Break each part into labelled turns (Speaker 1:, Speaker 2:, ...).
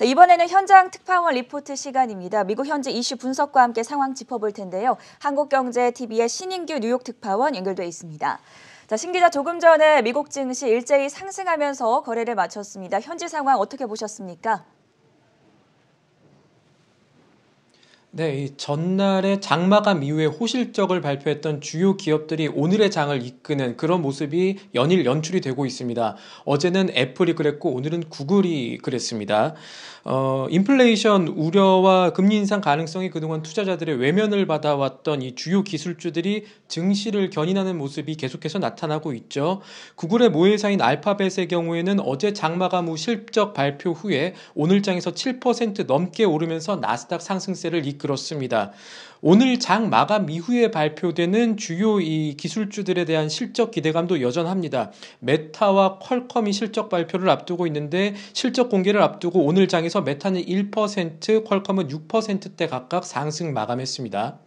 Speaker 1: 자, 이번에는 현장 특파원 리포트 시간입니다. 미국 현지 이슈 분석과 함께 상황 짚어볼 텐데요. 한국경제TV의 신인규 뉴욕 특파원 연결돼 있습니다. 자, 신 기자 조금 전에 미국 증시 일제히 상승하면서 거래를 마쳤습니다. 현지 상황 어떻게 보셨습니까?
Speaker 2: 네, 이 전날에 장마감 이후에 호실적을 발표했던 주요 기업들이 오늘의 장을 이끄는 그런 모습이 연일 연출이 되고 있습니다. 어제는 애플이 그랬고 오늘은 구글이 그랬습니다. 어, 인플레이션 우려와 금리 인상 가능성이 그동안 투자자들의 외면을 받아왔던 이 주요 기술주들이 증시를 견인하는 모습이 계속해서 나타나고 있죠. 구글의 모회사인 알파벳의 경우에는 어제 장마감 후 실적 발표 후에 오늘 장에서 7% 넘게 오르면서 나스닥 상승세를 이끌 그렇습니다. 오늘 장 마감 이후에 발표되는 주요 이 기술주들에 대한 실적 기대감도 여전합니다. 메타와 퀄컴이 실적 발표를 앞두고 있는데 실적 공개를 앞두고 오늘 장에서 메타는 1%, 퀄컴은 6%대 각각 상승 마감했습니다.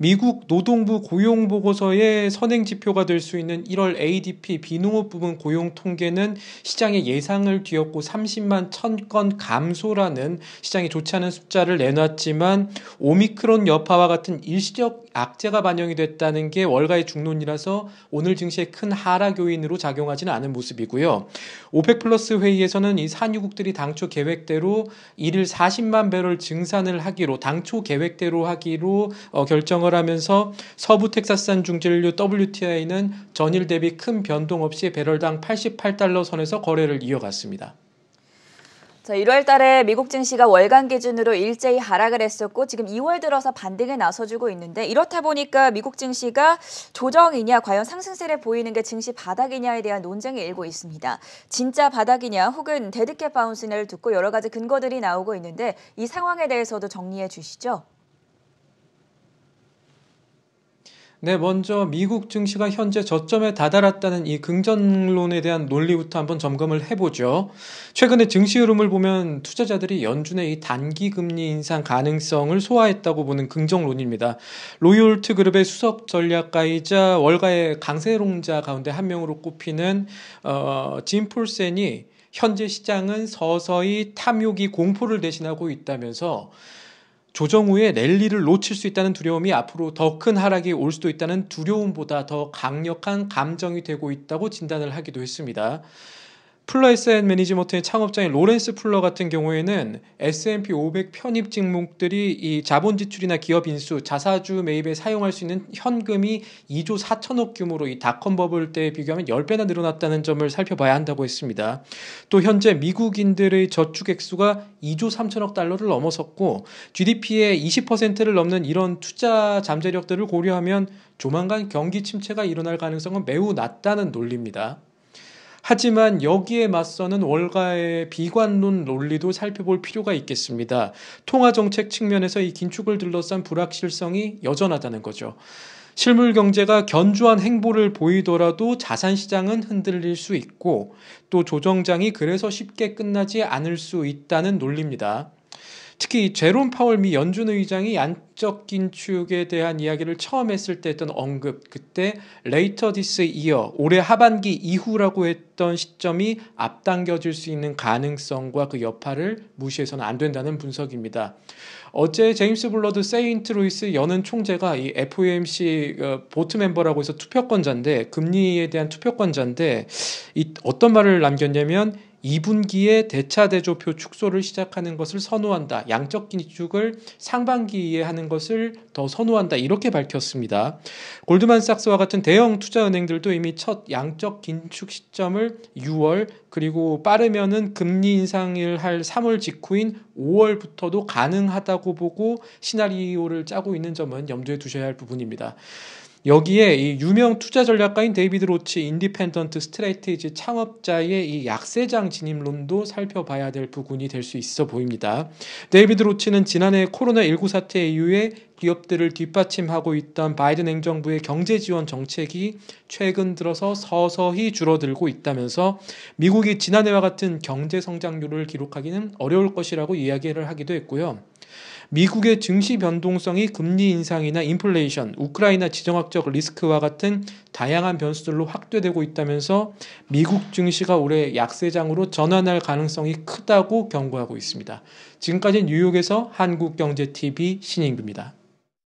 Speaker 2: 미국 노동부 고용 보고서의 선행 지표가 될 수 있는 1월 ADP 비농업 부문 고용 통계는 시장의 예상을 뒤엎고 30만 1000건 감소라는 시장이 좋지 않은 숫자를 내놨지만 오미크론 여파와 같은 일시적 악재가 반영이 됐다는 게 월가의 중론이라서 오늘 증시의큰 하락 요인으로 작용하지는 않은 모습이고요. 오펙 플러스 회의에서는 이 산유국들이 당초 계획대로 일일 40만 배럴 증산을 하기로 당초 계획대로 하기로 어, 결정을 하면서 서부 텍사스산 중진류 WTI는 전일 대비 큰 변동 없이 배럴당 88달러 선에서 거래를 이어갔습니다.
Speaker 1: 자, 1월 달에 미국 증시가 월간 기준으로 일제히 하락을 했었고 지금 2월 들어서 반등에 나서주고 있는데 이렇다 보니까 미국 증시가 조정이냐 과연 상승세를 보이는 게 증시 바닥이냐에 대한 논쟁이 일고 있습니다. 진짜 바닥이냐 혹은 데드캣 바운스냐를 듣고 여러 가지 근거들이 나오고 있는데 이 상황에 대해서도 정리해 주시죠.
Speaker 2: 네, 먼저 미국 증시가 현재 저점에 다다랐다는 이 긍정론에 대한 논리부터 한번 점검을 해보죠. 최근에 증시 흐름을 보면 투자자들이 연준의 이 단기 금리 인상 가능성을 소화했다고 보는 긍정론입니다. 로이올트 그룹의 수석 전략가이자 월가의 강세롱자 가운데 한 명으로 꼽히는 어, 짐 폴센이 현재 시장은 서서히 탐욕이 공포를 대신하고 있다면서 조정 후에 랠리를 놓칠 수 있다는 두려움이 앞으로 더 큰 하락이 올 수도 있다는 두려움보다 더 강력한 감정이 되고 있다고 진단을 하기도 했습니다. 플라이스앤 매니지먼트의 창업자인 로렌스 플러 같은 경우에는 S&P 500 편입 직목들이 이 자본 지출이나 기업 인수, 자사주 매입에 사용할 수 있는 현금이 2조 4천억 규모로 이 닷컴 버블 때에 비교하면 10배나 늘어났다는 점을 살펴봐야 한다고 했습니다. 또 현재 미국인들의 저축 액수가 2조 3천억 달러를 넘어섰고 GDP의 20%를 넘는 이런 투자 잠재력들을 고려하면 조만간 경기 침체가 일어날 가능성은 매우 낮다는 논리입니다. 하지만 여기에 맞서는 월가의 비관론 논리도 살펴볼 필요가 있겠습니다. 통화 정책 측면에서 이 긴축을 둘러싼 불확실성이 여전하다는 거죠. 실물 경제가 견조한 행보를 보이더라도 자산 시장은 흔들릴 수 있고 또 조정장이 그래서 쉽게 끝나지 않을 수 있다는 논리입니다. 특히 제롬 파월 미 연준 의장이 안적 긴축에 대한 이야기를 처음 했을 때 했던 언급 그때 레이터 디스 이어 올해 하반기 이후라고 했던 시점이 앞당겨질 수 있는 가능성과 그 여파를 무시해서는 안 된다는 분석입니다. 어제 제임스 블러드 세인트 루이스 연은 총재가 이 FOMC 어, 보트 멤버라고 해서 투표권자인데 금리에 대한 투표권자인데 이 어떤 말을 남겼냐면 2분기에 대차 대조표 축소를 시작하는 것을 선호한다. 양적 긴축을 상반기에 하는 것을 더 선호한다. 이렇게 밝혔습니다. 골드만삭스와 같은 대형 투자 은행들도 이미 첫 양적 긴축 시점을 6월 그리고 빠르면은 금리 인상을 할 3월 직후인 5월부터도 가능하다고 보고 시나리오를 짜고 있는 점은 염두에 두셔야 할 부분입니다. 여기에 이 유명 투자 전략가인 데이비드 로치 인디펜던트 스트레이티지 창업자의 이 약세장 진입론도 살펴봐야 될 부분이 될 수 있어 보입니다. 데이비드 로치는 지난해 코로나19 사태 이후에 기업들을 뒷받침하고 있던 바이든 행정부의 경제 지원 정책이 최근 들어서 서서히 줄어들고 있다면서 미국이 지난해와 같은 경제 성장률을 기록하기는 어려울 것이라고 이야기를 하기도 했고요. 미국의 증시 변동성이 금리 인상이나 인플레이션, 우크라이나 지정학적 리스크와 같은 다양한 변수들로 확대되고 있다면서 미국 증시가 올해 약세장으로 전환할 가능성이 크다고 경고하고 있습니다. 지금까지 뉴욕에서 한국경제TV 신인규입니다.